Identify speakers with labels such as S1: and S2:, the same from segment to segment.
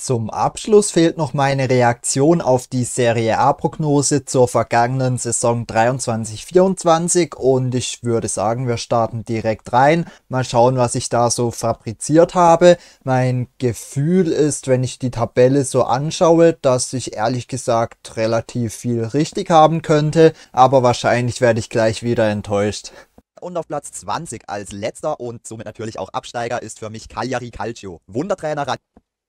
S1: Zum Abschluss fehlt noch meine Reaktion auf die Serie A-Prognose zur vergangenen Saison 23-24 und ich würde sagen, wir starten direkt rein. Mal schauen, was ich da so fabriziert habe. Mein Gefühl ist, wenn ich die Tabelle so anschaue, dass ich ehrlich gesagt relativ viel richtig haben könnte, aber wahrscheinlich werde ich gleich wieder enttäuscht. Und auf Platz 20 als letzter und somit natürlich auch Absteiger ist für mich Cagliari Calcio. Wundertrainer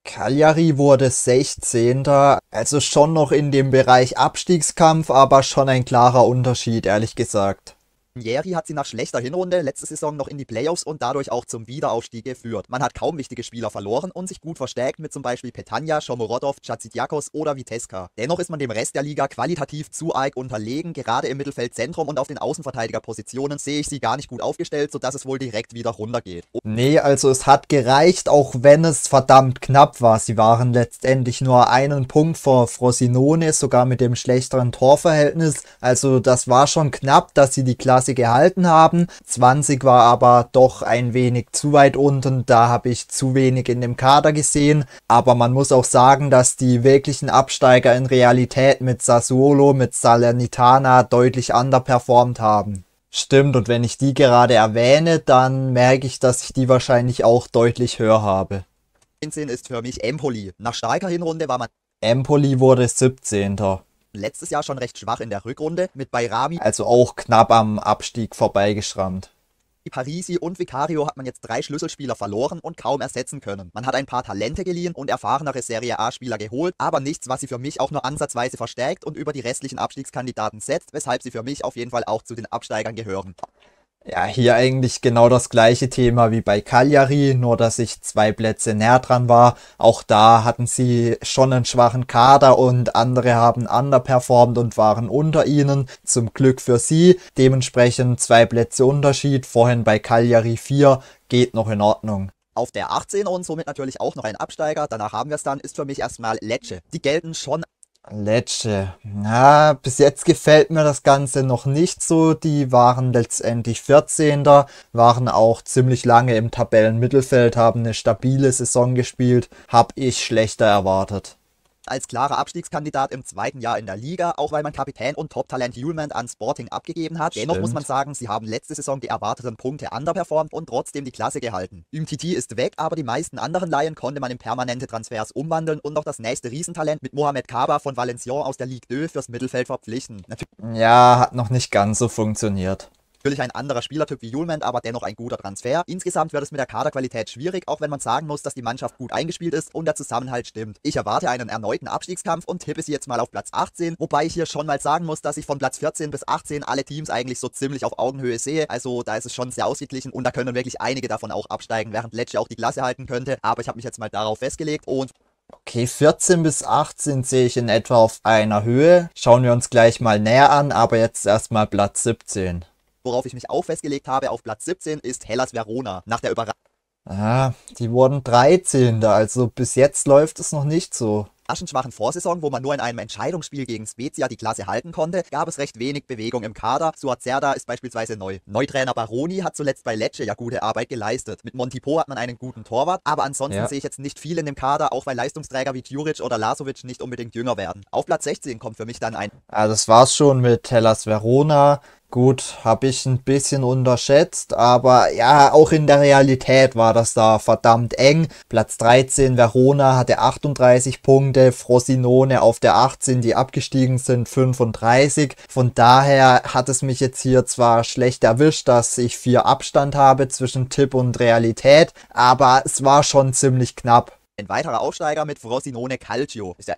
S1: Cagliari wurde 16. Also schon noch in dem Bereich Abstiegskampf, aber schon ein klarer Unterschied, ehrlich gesagt. Ranieri hat sie nach schlechter Hinrunde letzte Saison noch in die Playoffs und dadurch auch zum Wiederaufstieg geführt. Man hat kaum wichtige Spieler verloren und sich gut verstärkt mit zum Beispiel Petania, Shomorodov, Chatsidiakos oder Viteska. Dennoch ist man dem Rest der Liga qualitativ zu arg unterlegen, gerade im Mittelfeldzentrum und auf den Außenverteidigerpositionen sehe ich sie gar nicht gut aufgestellt, sodass es wohl direkt wieder runtergeht. Oh. Nee, also es hat gereicht, auch wenn es verdammt knapp war. Sie waren letztendlich nur einen Punkt vor Frosinone, sogar mit dem schlechteren Torverhältnis. Also das war schon knapp, dass sie die Klasse sie gehalten haben. 20 war aber doch ein wenig zu weit unten, da habe ich zu wenig in dem Kader gesehen. Aber man muss auch sagen, dass die wirklichen Absteiger in Realität mit Sassuolo, mit Salernitana deutlich underperformt haben. Stimmt, und wenn ich die gerade erwähne, dann merke ich, dass ich die wahrscheinlich auch deutlich höher habe. 19 ist für mich Empoli. Nach starker Hinrunde war man... Empoli wurde 17 letztes Jahr schon recht schwach in der Rückrunde mit Bayrami. Also auch knapp am Abstieg vorbeigeschrammt. Parisi und Vicario hat man jetzt drei Schlüsselspieler verloren und kaum ersetzen können. Man hat ein paar Talente geliehen und erfahrenere Serie A-Spieler geholt, aber nichts, was sie für mich auch nur ansatzweise verstärkt und über die restlichen Abstiegskandidaten setzt, weshalb sie für mich auf jeden Fall auch zu den Absteigern gehören. Ja, hier eigentlich genau das gleiche Thema wie bei Cagliari, nur dass ich zwei Plätze näher dran war. Auch da hatten sie schon einen schwachen Kader und andere haben underperformed und waren unter ihnen. Zum Glück für sie. Dementsprechend zwei Plätze Unterschied. Vorhin bei Cagliari 4 geht noch in Ordnung auf der 18 und somit natürlich auch noch ein Absteiger. Danach haben wir es dann, ist für mich erstmal Lecce. Die gelten schon Letzte. Na, bis jetzt gefällt mir das Ganze noch nicht so. Die waren letztendlich 14. Waren auch ziemlich lange im Tabellenmittelfeld, haben eine stabile Saison gespielt. Hab ich schlechter erwartet als klarer Abstiegskandidat im zweiten Jahr in der Liga, auch weil man Kapitän und Top-Talent Hulman an Sporting abgegeben hat. Stimmt. Dennoch muss man sagen, sie haben letzte Saison die erwarteten Punkte underperformt und trotzdem die Klasse gehalten. Im ist weg, aber die meisten anderen Laien konnte man in permanente Transfers umwandeln und noch das nächste Riesentalent mit Mohamed Kaba von Valenciennes aus der Ligue 2 fürs Mittelfeld verpflichten. Natürlich ja, hat noch nicht ganz so funktioniert. Natürlich ein anderer Spielertyp wie Julman, aber dennoch ein guter Transfer. Insgesamt wird es mit der Kaderqualität schwierig, auch wenn man sagen muss, dass die Mannschaft gut eingespielt ist und der Zusammenhalt stimmt. Ich erwarte einen erneuten Abstiegskampf und tippe sie jetzt mal auf Platz 18, wobei ich hier schon mal sagen muss, dass ich von Platz 14 bis 18 alle Teams eigentlich so ziemlich auf Augenhöhe sehe. Also da ist es schon sehr ausgeglichen und da können wirklich einige davon auch absteigen, während Lecce auch die Klasse halten könnte. Aber ich habe mich jetzt mal darauf festgelegt und Okay, 14 bis 18 sehe ich in etwa auf einer Höhe. Schauen wir uns gleich mal näher an, aber jetzt erstmal Platz 17. Worauf ich mich auch festgelegt habe, auf Platz 17 ist Hellas Verona. Nach der Überraschung. Ah, die wurden 13. Also bis jetzt läuft es noch nicht so überraschend schwachen Vorsaison, wo man nur in einem Entscheidungsspiel gegen Spezia die Klasse halten konnte, gab es recht wenig Bewegung im Kader. Suazerda ist beispielsweise neu. Neutrainer Baroni hat zuletzt bei Lecce ja gute Arbeit geleistet. Mit Montipo hat man einen guten Torwart, aber ansonsten ja. sehe ich jetzt nicht viel in dem Kader, auch weil Leistungsträger wie Djuric oder Lasovic nicht unbedingt jünger werden. Auf Platz 16 kommt für mich dann ein... Ah, ja, das war's schon mit Hellas Verona. Gut, habe ich ein bisschen unterschätzt, aber ja, auch in der Realität war das da verdammt eng. Platz 13 Verona hatte 38 Punkte, Frosinone auf der 18, die abgestiegen sind, 35. Von daher hat es mich jetzt hier zwar schlecht erwischt, dass ich viel Abstand habe zwischen Tipp und Realität, aber es war schon ziemlich knapp. Ein weiterer Aufsteiger mit Frosinone Calcio ist ja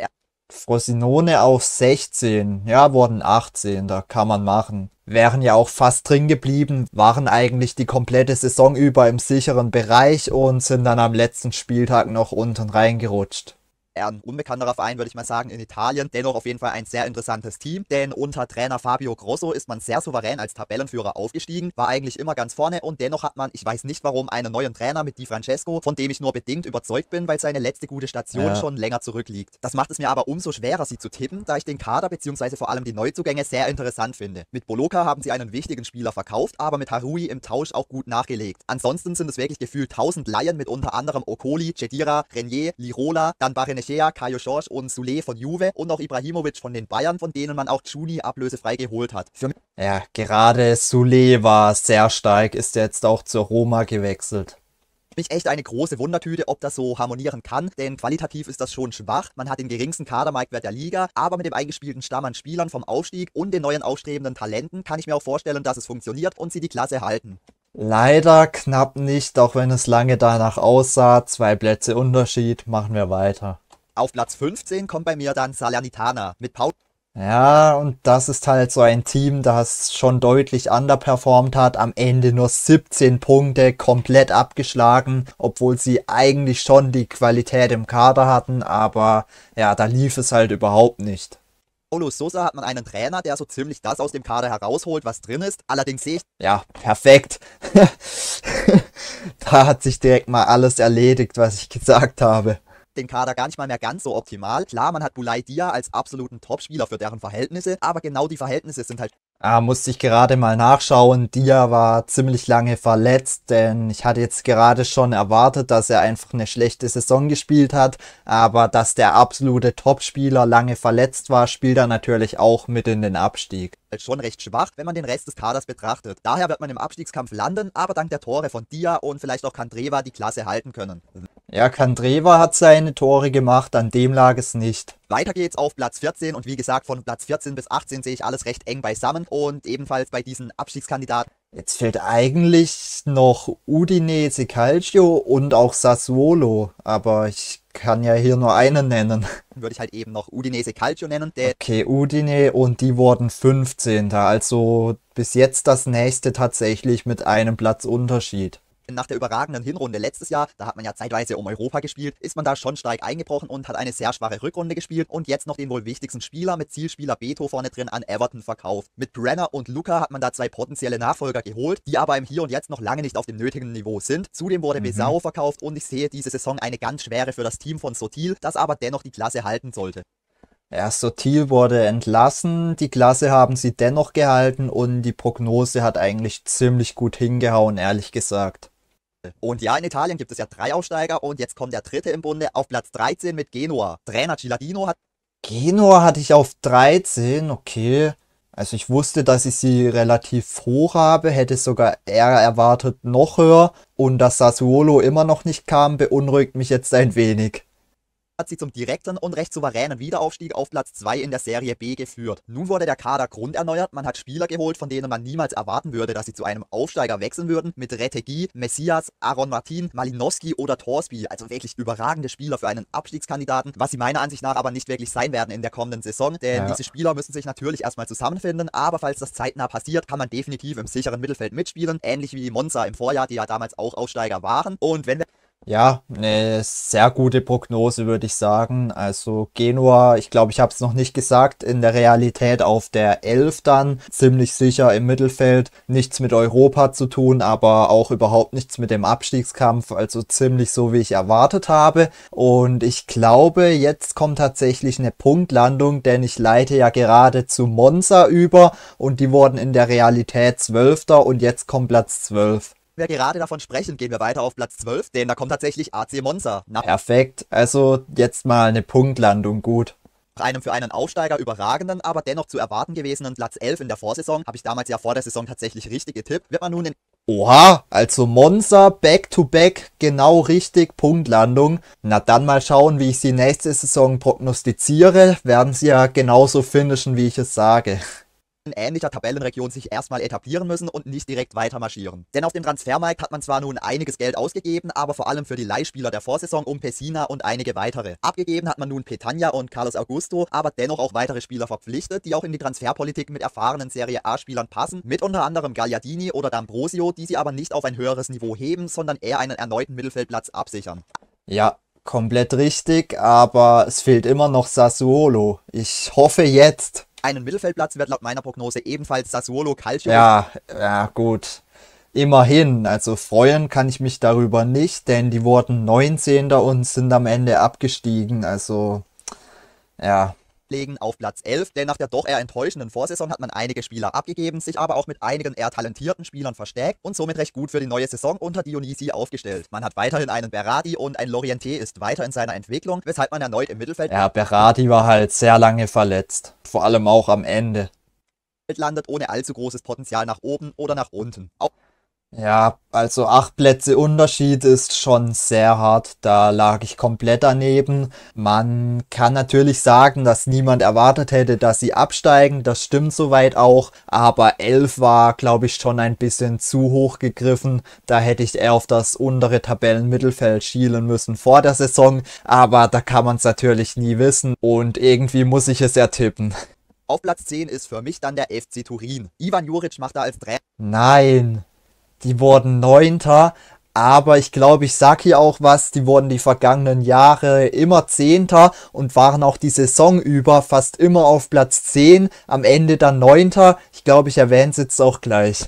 S1: Frosinone auf 16, ja, wurden 18, da kann man machen. Wären ja auch fast drin geblieben, waren eigentlich die komplette Saison über im sicheren Bereich und sind dann am letzten Spieltag noch unten reingerutscht eher ein unbekannterer Verein, würde ich mal sagen, in Italien. Dennoch auf jeden Fall ein sehr interessantes Team, denn unter Trainer Fabio Grosso ist man sehr souverän als Tabellenführer aufgestiegen, war eigentlich immer ganz vorne und dennoch hat man, ich weiß nicht warum, einen neuen Trainer mit Di Francesco, von dem ich nur bedingt überzeugt bin, weil seine letzte gute Station ja. schon länger zurückliegt. Das macht es mir aber umso schwerer, sie zu tippen, da ich den Kader bzw. vor allem die Neuzugänge sehr interessant finde. Mit Boloka haben sie einen wichtigen Spieler verkauft, aber mit Harui im Tausch auch gut nachgelegt. Ansonsten sind es wirklich gefühlt 1000 Laien mit unter anderem Okoli, Cedira, Renier, Lirola, dann Barine Benechea, Kayo George und Sule von Juve und auch Ibrahimovic von den Bayern, von denen man auch Juni ablösefrei geholt hat. Für ja, gerade Sule war sehr stark, ist jetzt auch zur Roma gewechselt mich echt eine große Wundertüte, ob das so harmonieren kann, denn qualitativ ist das schon schwach. Man hat den geringsten Kadermarktwert der Liga, aber mit dem eingespielten Stamm an Spielern vom Aufstieg und den neuen aufstrebenden Talenten kann ich mir auch vorstellen, dass es funktioniert und sie die Klasse halten. Leider knapp nicht, auch wenn es lange danach aussah. Zwei Plätze Unterschied, machen wir weiter. Auf Platz 15 kommt bei mir dann Salernitana mit Paul. Ja, und das ist halt so ein Team, das schon deutlich underperformed hat, am Ende nur 17 Punkte komplett abgeschlagen, obwohl sie eigentlich schon die Qualität im Kader hatten, aber ja, da lief es halt überhaupt nicht. Paulo Sosa hat man einen Trainer, der so ziemlich das aus dem Kader herausholt, was drin ist. Allerdings sehe ich. Ja, perfekt. da hat sich direkt mal alles erledigt, was ich gesagt habe den Kader gar nicht mal mehr ganz so optimal. Klar, man hat Bulai als absoluten Topspieler für deren Verhältnisse, aber genau die Verhältnisse sind halt Ah, musste ich gerade mal nachschauen. Dia war ziemlich lange verletzt, denn ich hatte jetzt gerade schon erwartet, dass er einfach eine schlechte Saison gespielt hat. Aber dass der absolute Topspieler lange verletzt war, spielt er natürlich auch mit in den Abstieg als schon recht schwach, wenn man den Rest des Kaders betrachtet. Daher wird man im Abstiegskampf landen, aber dank der Tore von Dia und vielleicht auch Kandreva die Klasse halten können. Ja, Kandreva hat seine Tore gemacht, an dem lag es nicht. Weiter geht's auf Platz 14 und wie gesagt, von Platz 14 bis 18 sehe ich alles recht eng beisammen und ebenfalls bei diesen Abstiegskandidaten. Jetzt fehlt eigentlich noch Udinese Calcio und auch Sassuolo, aber ich kann ja hier nur einen nennen. Würde ich halt eben noch Udinese Calcio nennen. okay, Udine und die wurden 15. Also bis jetzt das nächste tatsächlich mit einem Platzunterschied. Nach der überragenden Hinrunde letztes Jahr, da hat man ja zeitweise um Europa gespielt, ist man da schon stark eingebrochen und hat eine sehr schwache Rückrunde gespielt und jetzt noch den wohl wichtigsten Spieler mit Zielspieler Beto vorne drin an Everton verkauft. Mit Brenner und Luca hat man da zwei potenzielle Nachfolger geholt, die aber im Hier und Jetzt noch lange nicht auf dem nötigen Niveau sind. Zudem wurde mhm. Besau verkauft und ich sehe diese Saison eine ganz schwere für das Team von Sotil, das aber dennoch die Klasse halten sollte. Erst Sotil wurde entlassen, die Klasse haben sie dennoch gehalten und die Prognose hat eigentlich ziemlich gut hingehauen, ehrlich gesagt. Und ja, in Italien gibt es ja drei Aufsteiger und jetzt kommt der dritte im Bunde auf Platz 13 mit Genua. Trainer Giladino hat. Genua hatte ich auf 13, okay. Also ich wusste, dass ich sie relativ hoch habe, hätte sogar eher erwartet noch höher. Und dass Sassuolo immer noch nicht kam, beunruhigt mich jetzt ein wenig hat sie zum direkten und recht souveränen Wiederaufstieg auf Platz 2 in der Serie B geführt. Nun wurde der Kader grunderneuert, man hat Spieler geholt, von denen man niemals erwarten würde, dass sie zu einem Aufsteiger wechseln würden, mit Retegi, Messias, Aaron Martin, Malinowski oder Torsby, also wirklich überragende Spieler für einen Abstiegskandidaten, was sie meiner Ansicht nach aber nicht wirklich sein werden in der kommenden Saison, denn ja. diese Spieler müssen sich natürlich erstmal zusammenfinden, aber falls das zeitnah passiert, kann man definitiv im sicheren Mittelfeld mitspielen, ähnlich wie Monza im Vorjahr, die ja damals auch Aufsteiger waren und wenn wir ja, eine sehr gute Prognose, würde ich sagen. Also Genua, ich glaube, ich habe es noch nicht gesagt, in der Realität auf der 11 dann, ziemlich sicher im Mittelfeld, nichts mit Europa zu tun, aber auch überhaupt nichts mit dem Abstiegskampf, also ziemlich so, wie ich erwartet habe. Und ich glaube, jetzt kommt tatsächlich eine Punktlandung, denn ich leite ja gerade zu Monza über und die wurden in der Realität Zwölfter und jetzt kommt Platz 12 wir gerade davon sprechen, gehen wir weiter auf Platz 12, denn da kommt tatsächlich AC Monza. Na Perfekt, also jetzt mal eine Punktlandung, gut einem für einen Aufsteiger überragenden, aber dennoch zu erwarten gewesenen Platz 11 in der Vorsaison, habe ich damals ja vor der Saison tatsächlich richtig getippt, wird man nun in... Oha, also Monza back-to-back, back, genau richtig, Punktlandung. Na dann mal schauen, wie ich sie nächste Saison prognostiziere, werden sie ja genauso finishen, wie ich es sage in ähnlicher Tabellenregion sich erstmal etablieren müssen und nicht direkt weiter marschieren. Denn auf dem Transfermarkt hat man zwar nun einiges Geld ausgegeben, aber vor allem für die Leihspieler der Vorsaison um Pessina und einige weitere. Abgegeben hat man nun Petagna und Carlos Augusto, aber dennoch auch weitere Spieler verpflichtet, die auch in die Transferpolitik mit erfahrenen Serie A-Spielern passen, mit unter anderem Gagliardini oder D'Ambrosio, die sie aber nicht auf ein höheres Niveau heben, sondern eher einen erneuten Mittelfeldplatz absichern. Ja, komplett richtig, aber es fehlt immer noch Sassuolo. Ich hoffe jetzt, einen Mittelfeldplatz wird laut meiner Prognose ebenfalls Sassuolo Calcio. Ja, ja, gut. Immerhin, also freuen kann ich mich darüber nicht, denn die wurden 19. und sind am Ende abgestiegen. Also, ja, ablegen auf Platz 11, denn nach der doch eher enttäuschenden Vorsaison hat man einige Spieler abgegeben, sich aber auch mit einigen eher talentierten Spielern verstärkt und somit recht gut für die neue Saison unter Dionysi aufgestellt. Man hat weiterhin einen Berardi und ein Lorienté ist weiter in seiner Entwicklung, weshalb man erneut im Mittelfeld... Ja, Berardi war halt sehr lange verletzt, vor allem auch am Ende landet, ohne allzu großes Potenzial nach oben oder nach unten. Auch ja, also acht Plätze Unterschied ist schon sehr hart. Da lag ich komplett daneben. Man kann natürlich sagen, dass niemand erwartet hätte, dass sie absteigen. Das stimmt soweit auch. Aber elf war, glaube ich, schon ein bisschen zu hoch gegriffen. Da hätte ich eher auf das untere Tabellenmittelfeld schielen müssen vor der Saison. Aber da kann man es natürlich nie wissen. Und irgendwie muss ich es ertippen. Auf Platz 10 ist für mich dann der FC Turin. Ivan Juric macht da als Trainer. Nein die wurden Neunter. Aber ich glaube, ich sag hier auch was, die wurden die vergangenen Jahre immer Zehnter und waren auch die Saison über fast immer auf Platz 10, am Ende dann Neunter. Ich glaube, ich erwähne es jetzt auch gleich.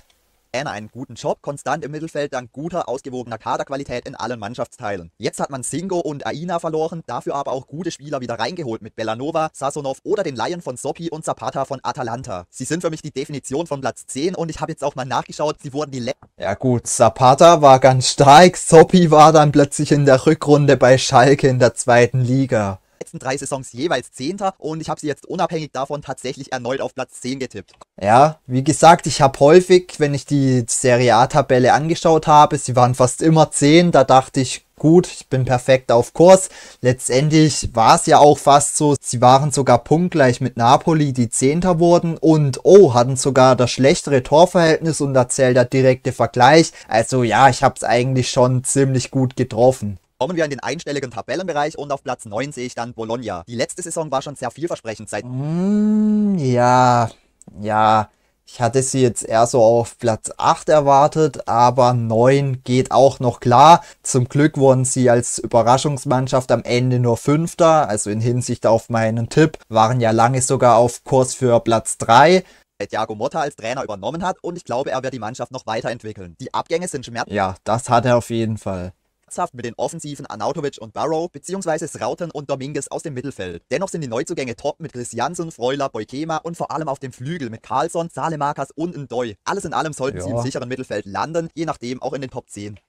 S1: Anne einen guten Job, konstant im Mittelfeld dank guter, ausgewogener Kaderqualität in allen Mannschaftsteilen. Jetzt hat man Singo und Aina verloren, dafür aber auch gute Spieler wieder reingeholt mit Belanova, Sasonov oder den Laien von Sopi und Zapata von Atalanta. Sie sind für mich die Definition von Platz 10 und ich habe jetzt auch mal nachgeschaut, sie wurden die Le Ja gut, Zapata war ganz stark, Sopi war dann plötzlich in der Rückrunde bei Schalke in der zweiten Liga letzten drei Saisons jeweils Zehnter und ich habe sie jetzt unabhängig davon tatsächlich erneut auf Platz 10 getippt. Ja, wie gesagt, ich habe häufig, wenn ich die Serie A-Tabelle angeschaut habe, sie waren fast immer 10, da dachte ich, gut, ich bin perfekt auf Kurs. Letztendlich war es ja auch fast so, sie waren sogar punktgleich mit Napoli, die Zehnter wurden und oh, hatten sogar das schlechtere Torverhältnis und da zählt der direkte Vergleich. Also ja, ich habe es eigentlich schon ziemlich gut getroffen. Kommen wir in den einstelligen Tabellenbereich und auf Platz 9 sehe ich dann Bologna. Die letzte Saison war schon sehr vielversprechend seit... Mm, ja, ja. Ich hatte sie jetzt eher so auf Platz 8 erwartet, aber 9 geht auch noch klar. Zum Glück wurden sie als Überraschungsmannschaft am Ende nur Fünfter, also in Hinsicht auf meinen Tipp, waren ja lange sogar auf Kurs für Platz 3. Thiago Motta als Trainer übernommen hat und ich glaube, er wird die Mannschaft noch weiterentwickeln. Die Abgänge sind schmerzhaft. Ja, das hat er auf jeden Fall schmerzhaft mit den Offensiven Anautovic und Barrow bzw. Srauten und Dominguez aus dem Mittelfeld. Dennoch sind die Neuzugänge top mit Christiansen, Freuler, Beukema und vor allem auf dem Flügel mit Carlson, Salemakas und Ndoy. Alles in allem sollten ja. sie im sicheren Mittelfeld landen, je nachdem auch in den Top 10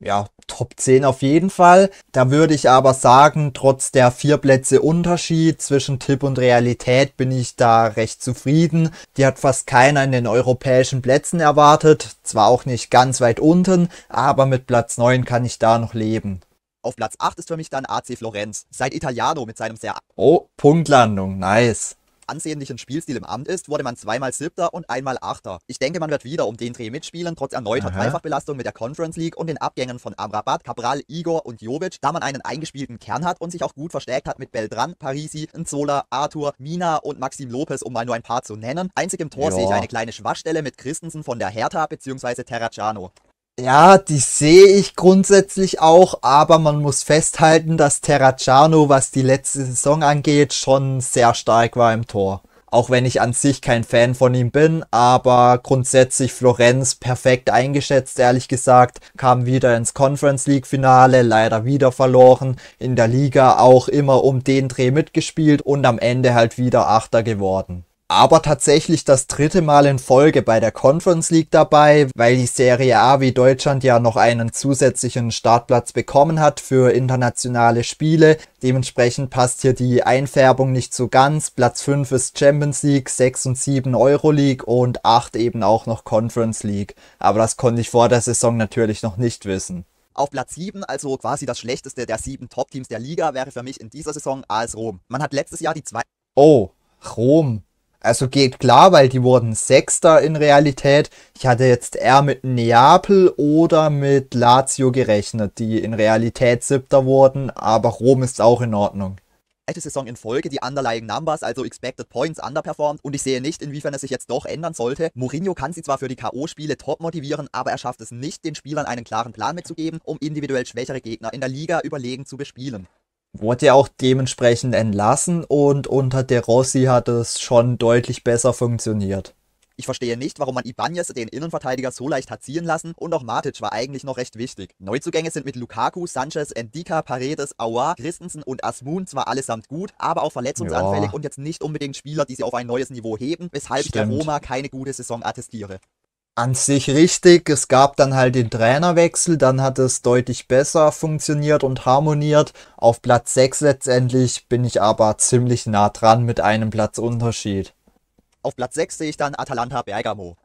S1: ja, Top 10 auf jeden Fall. Da würde ich aber sagen, trotz der vier Plätze Unterschied zwischen Tipp und Realität bin ich da recht zufrieden. Die hat fast keiner in den europäischen Plätzen erwartet. Zwar auch nicht ganz weit unten, aber mit Platz 9 kann ich da noch leben. Auf Platz 8 ist für mich dann AC Florenz. Seit Italiano mit seinem sehr... Oh, Punktlandung, nice ansehnlichen Spielstil im Amt ist, wurde man zweimal Siebter und einmal Achter. Ich denke, man wird wieder um den Dreh mitspielen, trotz erneuter Aha. Dreifachbelastung mit der Conference League und den Abgängen von Amrabat, Cabral, Igor und Jovic, da man einen eingespielten Kern hat und sich auch gut verstärkt hat mit Beltran, Parisi, Nzola, Arthur, Mina und Maxim Lopez, um mal nur ein paar zu nennen. Einzig im Tor ja. sehe ich eine kleine Schwachstelle mit Christensen von der Hertha bzw. Terracciano. Ja, die sehe ich grundsätzlich auch, aber man muss festhalten, dass Terracciano, was die letzte Saison angeht, schon sehr stark war im Tor. Auch wenn ich an sich kein Fan von ihm bin, aber grundsätzlich Florenz perfekt eingeschätzt, ehrlich gesagt, kam wieder ins Conference League Finale, leider wieder verloren, in der Liga auch immer um den Dreh mitgespielt und am Ende halt wieder Achter geworden aber tatsächlich das dritte Mal in Folge bei der Conference League dabei, weil die Serie A wie Deutschland ja noch einen zusätzlichen Startplatz bekommen hat für internationale Spiele. Dementsprechend passt hier die Einfärbung nicht so ganz. Platz 5 ist Champions League, 6 und 7 Euro League und 8 eben auch noch Conference League. Aber das konnte ich vor der Saison natürlich noch nicht wissen. Auf Platz 7, also quasi das schlechteste der sieben Top-Teams der Liga, wäre für mich in dieser Saison AS Rom. Man hat letztes Jahr die zwei... Oh, Rom. Also geht klar, weil die wurden Sechster in Realität. Ich hatte jetzt eher mit Neapel oder mit Lazio gerechnet, die in Realität Siebter wurden, aber Rom ist auch in Ordnung. Alte Saison in Folge die Underlying Numbers, also Expected Points, underperformt und ich sehe nicht, inwiefern es sich jetzt doch ändern sollte. Mourinho kann sie zwar für die K.O.-Spiele top motivieren, aber er schafft es nicht, den Spielern einen klaren Plan mitzugeben, um individuell schwächere Gegner in der Liga überlegen zu bespielen wurde ja auch dementsprechend entlassen und unter De Rossi hat es schon deutlich besser funktioniert. Ich verstehe nicht, warum man Ibanez den Innenverteidiger so leicht hat ziehen lassen und auch Matic war eigentlich noch recht wichtig. Neuzugänge sind mit Lukaku, Sanchez, Endika, Paredes, Aouar, Christensen und Asmun zwar allesamt gut, aber auch verletzungsanfällig ja. und jetzt nicht unbedingt Spieler, die sie auf ein neues Niveau heben, weshalb Stimmt. ich der Roma keine gute Saison attestiere an sich richtig. Es gab dann halt den Trainerwechsel, dann hat es deutlich besser funktioniert und harmoniert. Auf Platz 6 letztendlich bin ich aber ziemlich nah dran mit einem Platzunterschied. Auf Platz 6 sehe ich dann Atalanta Bergamo.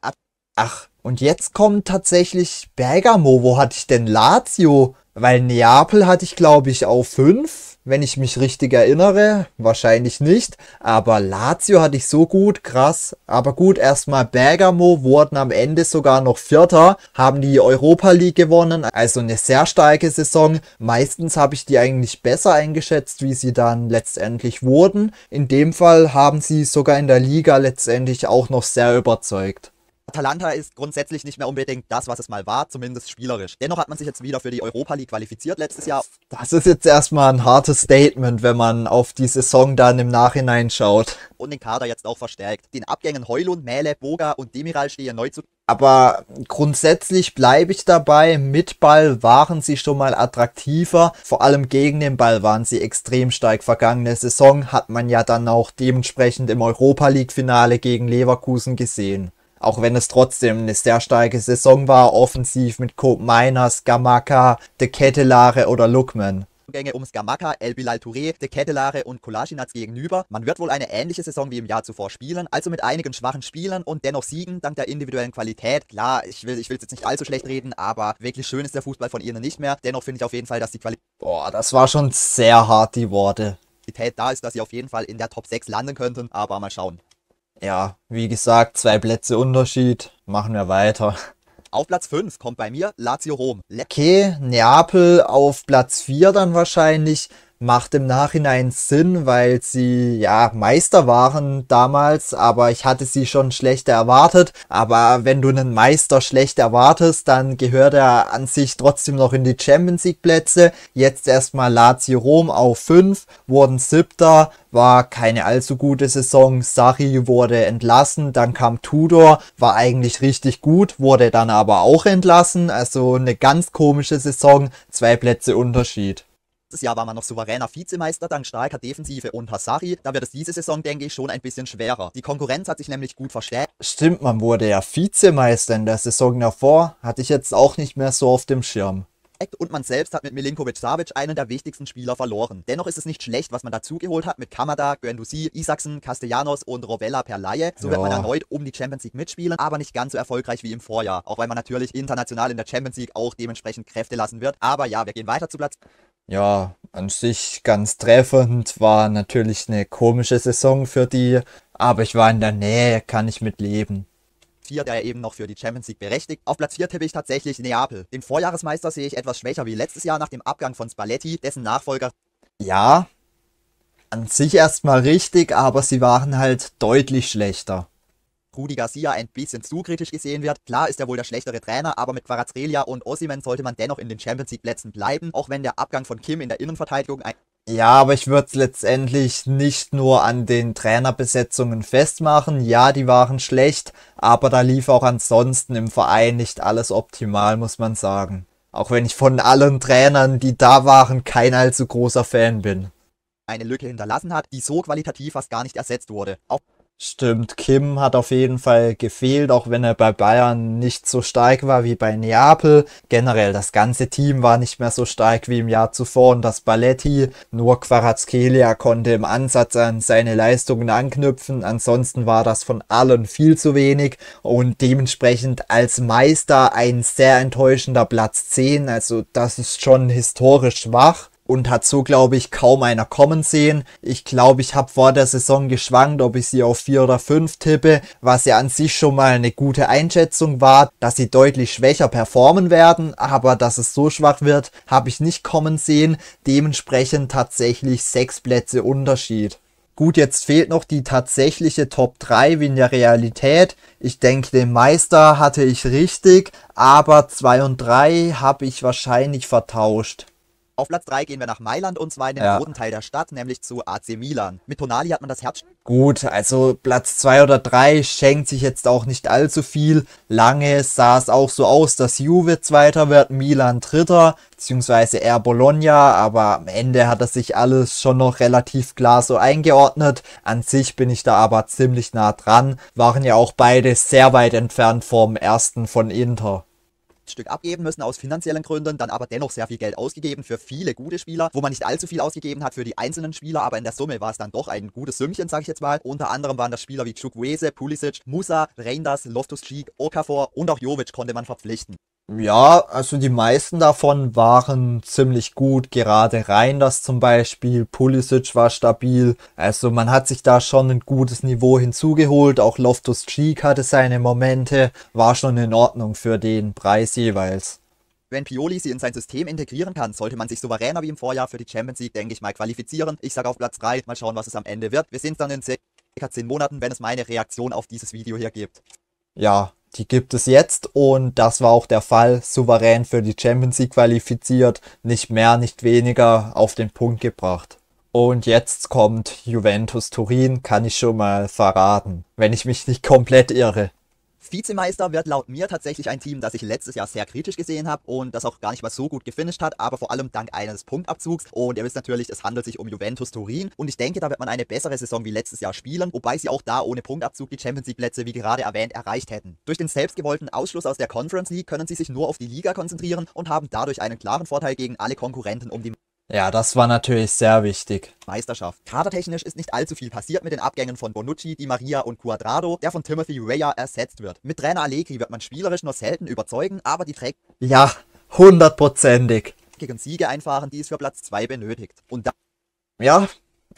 S1: Ach, und jetzt kommt tatsächlich Bergamo. Wo hatte ich denn Lazio? Weil Neapel hatte ich, glaube ich, auf 5, wenn ich mich richtig erinnere. Wahrscheinlich nicht. Aber Lazio hatte ich so gut, krass. Aber gut, erstmal Bergamo wurden am Ende sogar noch Vierter, haben die Europa League gewonnen. Also eine sehr starke Saison. Meistens habe ich die eigentlich besser eingeschätzt, wie sie dann letztendlich wurden. In dem Fall haben sie sogar in der Liga letztendlich auch noch sehr überzeugt. Atalanta ist grundsätzlich nicht mehr unbedingt das, was es mal war, zumindest spielerisch. Dennoch hat man sich jetzt wieder für die Europa League qualifiziert letztes Jahr. Das ist jetzt erstmal ein hartes Statement, wenn man auf die Saison dann im Nachhinein schaut. Und den Kader jetzt auch verstärkt. Den Abgängen Heulund, Mähle, Boga und Demiral stehen neu zu. Aber grundsätzlich bleibe ich dabei, mit Ball waren sie schon mal attraktiver, vor allem gegen den Ball waren sie extrem stark. Vergangene Saison hat man ja dann auch dementsprechend im Europa League Finale gegen Leverkusen gesehen auch wenn es trotzdem eine sehr starke Saison war, offensiv mit Coop Miners, Gamaka, De Kettelare oder Lookman. Gänge um Skamaka, El Bilal Touré, De Kettelare und Kolasinac gegenüber. Man wird wohl eine ähnliche Saison wie im Jahr zuvor spielen, also mit einigen schwachen Spielern und dennoch siegen, dank der individuellen Qualität. Klar, ich will es jetzt nicht allzu schlecht reden, aber wirklich schön ist der Fußball von ihnen nicht mehr. Dennoch finde ich auf jeden Fall, dass die Qualität... Boah, das war schon sehr hart, die Worte. Qualität da ist, dass sie auf jeden Fall in der Top 6 landen könnten, aber mal schauen. Ja, wie gesagt, zwei Plätze Unterschied. Machen wir weiter. Auf Platz 5 kommt bei mir Lazio Rom. Le okay, Neapel auf Platz 4 dann wahrscheinlich macht im Nachhinein Sinn, weil sie ja Meister waren damals, aber ich hatte sie schon schlecht erwartet. Aber wenn du einen Meister schlecht erwartest, dann gehört er an sich trotzdem noch in die Champions League Plätze. Jetzt erstmal Lazio Rom auf 5, wurden siebter, war keine allzu gute Saison. Sari wurde entlassen, dann kam Tudor, war eigentlich richtig gut, wurde dann aber auch entlassen. Also eine ganz komische Saison, zwei Plätze Unterschied. Letztes Jahr war man noch souveräner Vizemeister dank starker Defensive und Hassari. Da wird es diese Saison, denke ich, schon ein bisschen schwerer. Die Konkurrenz hat sich nämlich gut verstärkt. Stimmt, man wurde ja Vizemeister in der Saison davor. Hatte ich jetzt auch nicht mehr so auf dem Schirm und man selbst hat mit Milinkovic Savic einen der wichtigsten Spieler verloren. Dennoch ist es nicht schlecht, was man dazugeholt hat mit Kamada, Guendouzi, Isaksen, Castellanos und Rovella per Laie. So ja. wird man erneut um die Champions League mitspielen, aber nicht ganz so erfolgreich wie im Vorjahr, auch weil man natürlich international in der Champions League auch dementsprechend Kräfte lassen wird. Aber ja, wir gehen weiter zu Platz ja, an sich ganz treffend. War natürlich eine komische Saison für die, aber ich war in der Nähe, kann ich mit leben. Vier, der eben noch für die Champions League berechtigt. Auf Platz 4 tippe ich tatsächlich Neapel. Den Vorjahresmeister sehe ich etwas schwächer wie letztes Jahr nach dem Abgang von Spalletti, dessen Nachfolger. Ja, an sich erstmal richtig, aber sie waren halt deutlich schlechter. Rudi Garcia ein bisschen zu kritisch gesehen wird. Klar ist er wohl der schlechtere Trainer, aber mit Kvaratskhelia und Osimhen sollte man dennoch in den Champions League Plätzen bleiben, auch wenn der Abgang von Kim in der Innenverteidigung ein ja, aber ich würde es letztendlich nicht nur an den Trainerbesetzungen festmachen. Ja, die waren schlecht, aber da lief auch ansonsten im Verein nicht alles optimal, muss man sagen. Auch wenn ich von allen Trainern, die da waren, kein allzu großer Fan bin. Eine Lücke hinterlassen hat, die so qualitativ fast gar nicht ersetzt wurde. Auch Stimmt, Kim hat auf jeden Fall gefehlt, auch wenn er bei Bayern nicht so stark war wie bei Neapel. Generell, das ganze Team war nicht mehr so stark wie im Jahr zuvor und das Balletti, nur Quarazkelia konnte im Ansatz an seine Leistungen anknüpfen. Ansonsten war das von allen viel zu wenig und dementsprechend als Meister ein sehr enttäuschender Platz 10. Also das ist schon historisch schwach und hat so, glaube ich, kaum einer kommen sehen. Ich glaube, ich habe vor der Saison geschwankt, ob ich sie auf 4 oder 5 tippe, was ja an sich schon mal eine gute Einschätzung war, dass sie deutlich schwächer performen werden, aber dass es so schwach wird, habe ich nicht kommen sehen. Dementsprechend tatsächlich 6 Plätze Unterschied. Gut, jetzt fehlt noch die tatsächliche Top 3 wie in der Realität. Ich denke, den Meister hatte ich richtig, aber 2 und 3 habe ich wahrscheinlich vertauscht. Auf Platz 3 gehen wir nach Mailand und zwar in den ja. roten Teil der Stadt, nämlich zu AC Milan. Mit Tonali hat man das Herz. Gut, also Platz 2 oder 3 schenkt sich jetzt auch nicht allzu viel. Lange sah es auch so aus, dass Juve Zweiter wird, Milan Dritter, beziehungsweise eher Bologna, aber am Ende hat das sich alles schon noch relativ klar so eingeordnet. An sich bin ich da aber ziemlich nah dran, waren ja auch beide sehr weit entfernt vom ersten von Inter. Stück abgeben müssen aus finanziellen Gründen, dann aber dennoch sehr viel Geld ausgegeben für viele gute Spieler, wo man nicht allzu viel ausgegeben hat für die einzelnen Spieler, aber in der Summe war es dann doch ein gutes Sümmchen, sag ich jetzt mal. Unter anderem waren das Spieler wie Chukwese, Pulisic, Musa, Reinders, Loftus-Cheek, Okafor und auch Jovic konnte man verpflichten. Ja, also die meisten davon waren ziemlich gut, gerade Reinders zum Beispiel, Pulisic war stabil, also man hat sich da schon ein gutes Niveau hinzugeholt, auch Loftus Cheek hatte seine Momente, war schon in Ordnung für den Preis jeweils. Wenn Pioli sie in sein System integrieren kann, sollte man sich souveräner wie im Vorjahr für die Champions League, denke ich mal, qualifizieren. Ich sage auf Platz 3, mal schauen, was es am Ende wird. Wir sehen es dann in circa 10 Monaten, wenn es meine Reaktion auf dieses Video hier gibt. Ja, die gibt es jetzt und das war auch der Fall. Souverän für die Champions League qualifiziert, nicht mehr, nicht weniger auf den Punkt gebracht. Und jetzt kommt Juventus Turin, kann ich schon mal verraten, wenn ich mich nicht komplett irre. Vizemeister wird laut mir tatsächlich ein Team, das ich letztes Jahr sehr kritisch gesehen habe und das auch gar nicht mal so gut gefinisht hat, aber vor allem dank eines Punktabzugs. Und ihr wisst natürlich, es handelt sich um Juventus Turin und ich denke, da wird man eine bessere Saison wie letztes Jahr spielen, wobei sie auch da ohne Punktabzug die Champions League Plätze, wie gerade erwähnt, erreicht hätten. Durch den selbstgewollten Ausschluss aus der Conference League können sie sich nur auf die Liga konzentrieren und haben dadurch einen klaren Vorteil gegen alle Konkurrenten um die ja, das war natürlich sehr wichtig. Meisterschaft. Kadertechnisch ist nicht allzu viel passiert mit den Abgängen von Bonucci, Di Maria und Quadrado, der von Timothy Weah ersetzt wird. Mit Trainer Allegri wird man spielerisch nur selten überzeugen, aber die trägt... Ja, hundertprozentig. ...gegen Siege einfahren, die es für Platz 2 benötigt. Und da... Ja,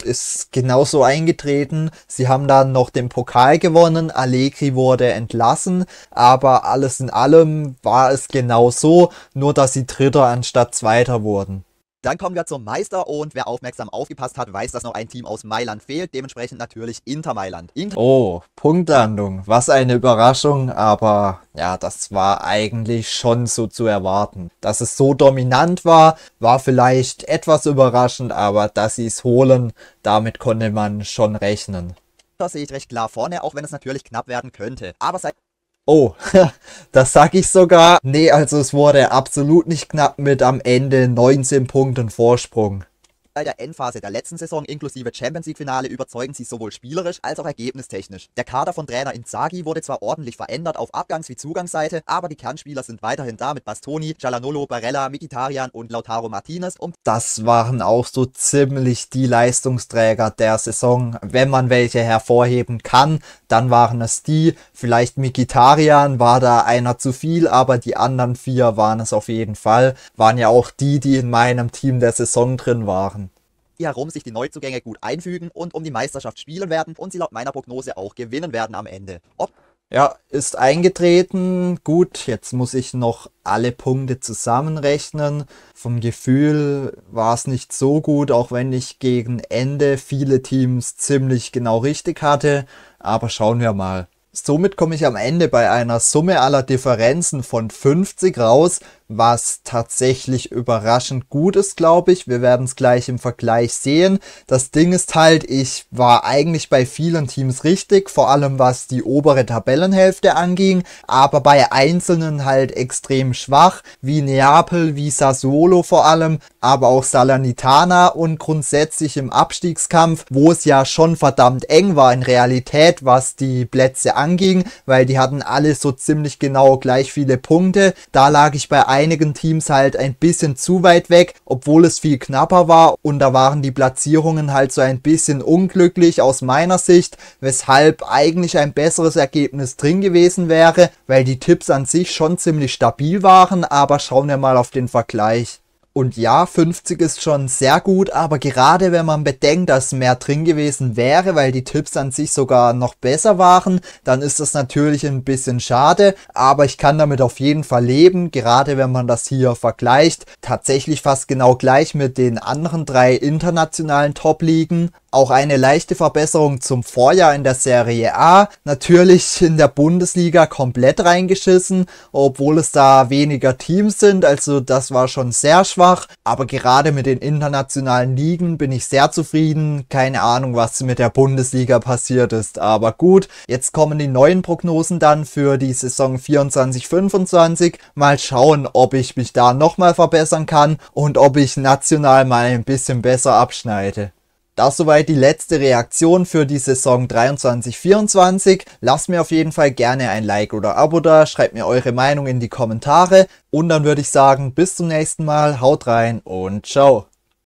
S1: ist genauso eingetreten. Sie haben dann noch den Pokal gewonnen. Allegri wurde entlassen. Aber alles in allem war es genau so, nur dass sie Dritter anstatt Zweiter wurden. Dann kommen wir zum Meister und wer aufmerksam aufgepasst hat, weiß, dass noch ein Team aus Mailand fehlt. Dementsprechend natürlich Inter Mailand. Inter oh, Punktlandung. Was eine Überraschung, aber ja, das war eigentlich schon so zu erwarten. Dass es so dominant war, war vielleicht etwas überraschend, aber dass sie es holen, damit konnte man schon rechnen. Das sehe ich recht klar vorne, auch wenn es natürlich knapp werden könnte. Aber seit Oh, das sag ich sogar. Nee, also es wurde absolut nicht knapp mit am Ende 19 Punkten Vorsprung der Endphase der letzten Saison inklusive Champions League Finale überzeugen sie sowohl spielerisch als auch ergebnistechnisch. Der Kader von Trainer Inzaghi wurde zwar ordentlich verändert auf Abgangs- wie Zugangsseite, aber die Kernspieler sind weiterhin da mit Bastoni, Cialanolo, Barella, Mikitarian und Lautaro Martinez. Und das waren auch so ziemlich die Leistungsträger der Saison. Wenn man welche hervorheben kann, dann waren es die. Vielleicht Mikitarian war da einer zu viel, aber die anderen vier waren es auf jeden Fall. Waren ja auch die, die in meinem Team der Saison drin waren herum sich die Neuzugänge gut einfügen und um die Meisterschaft spielen werden und sie laut meiner Prognose auch gewinnen werden am Ende. Ob ja, ist eingetreten. Gut, jetzt muss ich noch alle Punkte zusammenrechnen. Vom Gefühl war es nicht so gut, auch wenn ich gegen Ende viele Teams ziemlich genau richtig hatte. Aber schauen wir mal. Somit komme ich am Ende bei einer Summe aller Differenzen von 50 raus, was tatsächlich überraschend gut ist, glaube ich. Wir werden es gleich im Vergleich sehen. Das Ding ist halt, ich war eigentlich bei vielen Teams richtig, vor allem was die obere Tabellenhälfte anging, aber bei einzelnen halt extrem schwach, wie Neapel, wie Sassuolo vor allem, aber auch Salernitana und grundsätzlich im Abstiegskampf, wo es ja schon verdammt eng war in Realität, was die Plätze anging, weil die hatten alle so ziemlich genau gleich viele Punkte. Da lag ich bei einigen Teams halt ein bisschen zu weit weg, obwohl es viel knapper war und da waren die Platzierungen halt so ein bisschen unglücklich aus meiner Sicht, weshalb eigentlich ein besseres Ergebnis drin gewesen wäre, weil die Tipps an sich schon ziemlich stabil waren, aber schauen wir mal auf den Vergleich. Und ja, 50 ist schon sehr gut, aber gerade wenn man bedenkt, dass mehr drin gewesen wäre, weil die Tipps an sich sogar noch besser waren, dann ist das natürlich ein bisschen schade, aber ich kann damit auf jeden Fall leben, gerade wenn man das hier vergleicht. Tatsächlich fast genau gleich mit den anderen drei internationalen Top-Ligen. Auch eine leichte Verbesserung zum Vorjahr in der Serie A. Natürlich in der Bundesliga komplett reingeschissen, obwohl es da weniger Teams sind, also das war schon sehr schwach einfach, aber gerade mit den internationalen Ligen bin ich sehr zufrieden. Keine Ahnung, was mit der Bundesliga passiert ist, aber gut. Jetzt kommen die neuen Prognosen dann für die Saison 24-25. Mal schauen, ob ich mich da nochmal verbessern kann und ob ich national mal ein bisschen besser abschneide. Das soweit die letzte Reaktion für die Saison 23-24. Lasst mir auf jeden Fall gerne ein Like oder Abo da, schreibt mir eure Meinung in die Kommentare und dann würde ich sagen, bis zum nächsten Mal, haut rein und ciao.